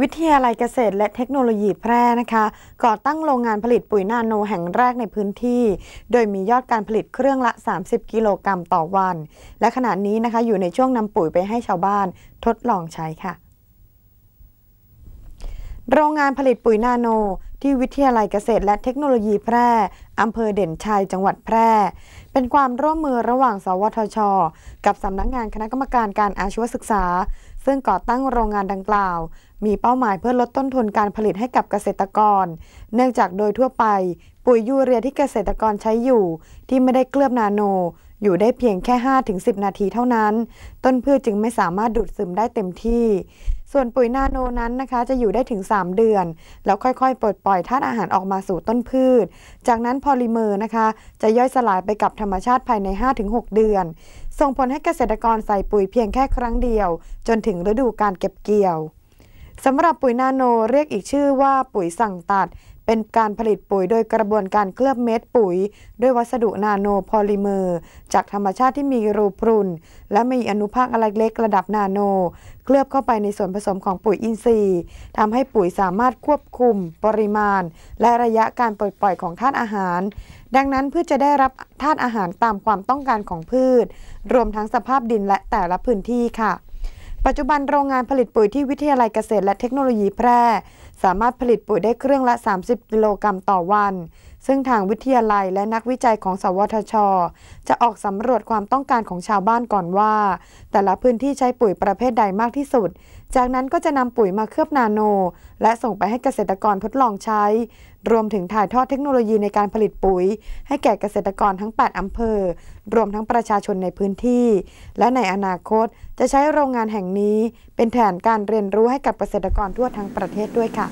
วิทยาลัยเกษตร และเทคโนโลยีแพร่นะคะ ก่อตั้งโรงงานผลิตปุ๋ยนาโนแห่งแรกในพื้นที่ โดยมียอดการผลิตเครื่องละ 30 กิโลกรรัมต่อวัน และขณะนี้นะคะอยู่ในช่วงนำปุ๋ยไปให้ชาวบ้านทดลองใช้ค่ะ โรงงานผลิตปุ๋ยนาโนที่วิทยาลัยเกษตร และเทคโนโลยีแพร่อำเภอเด่นชัยจังหวัดแพร่ เป็นความร่วมมือระหว่างสวทช กับสำนักงงานคณะกรรมการการอาชีวศึกษา ซึ่งก่อตั้งโรงงานดังกล่าว มีเป้าหมายเพื่อลดต้นทุนการผลิตให้กับเกษตรกร เนื่องจากโดยทั่วไป ปุ๋ยยูเรียที่เกษตรกรใช้อยู่ที่ไม่ได้เคลือบนาโน อยู่ได้เพียงแค่ 5-10 นาทีเท่านั้น ต้นพืชจึงไม่สามารถดูดซึมได้เต็มที่ส่วนปุ๋ยนาโนนั้นนะคะจะอยู่ได้ถึง 3 เดือน แล้วค่อย ๆ ปลดปล่อยธาตุอาหารออกมาสู่ต้นพืช จากนั้นพอลิเมอร์นะคะ จะย่อยสลายไปกับธรรมชาติภายใน 5-6 เดือน ส่งผลให้เกษตรกรใส่ปุ๋ยเพียงแค่ครั้งเดียว จนถึงฤดูการเก็บเกี่ยวสำหรับปุ๋ยนาโนเรียกอีกชื่อว่าปุ๋ยสั่งตัดเป็นการผลิตปุ๋ยโดยกระบวนการเคลือบเม็ดปุ๋ยด้วยวัสดุนาโนโพลิเมอร์จากธรรมชาติที่มีรูพรุนและมีอนุภาคอะไรเล็กระดับนาโนเคลือบเข้าไปในส่วนผสมของปุ๋ยอินทรีย์ทำให้ปุ๋ยสามารถควบคุมปริมาณและระยะการปลดปล่อยของธาตุอาหารดังนั้นพืชจะได้รับธาตุอาหารตามความต้องการของพืชรวมทั้งสภาพดินและแต่ละพื้นที่ค่ะปัจจุบันโรงงานผลิตปุ๋ยที่วิทยาลัยเกษตรและเทคโนโลยีแพร่ สามารถผลิตปุ๋ยได้เครื่องละ 30 กิโลกรัมต่อวันซึ่งทางวิทยาลัยและนักวิจัยของ สวทช จะออกสำรวจความต้องการของชาวบ้านก่อนว่า แต่ละพื้นที่ใช้ปุ๋ยประเภทใดมากที่สุด จากนั้นก็จะนำปุ๋ยมาเคลือบนาโน และส่งไปให้เกษตรกรทดลองใช้ รวมถึงถ่ายทอดเทคโนโลยีในการผลิตปุ๋ย ให้แก่เกษตรกรทั้ง8อำเภอ รวมทั้งประชาชนในพื้นที่ และในอนาคตจะใช้โรงงานแห่งนี้เป็นแผนการเรียนรู้ให้กับเกษตรกรทั่วทั้งประเทศด้วยค่ะ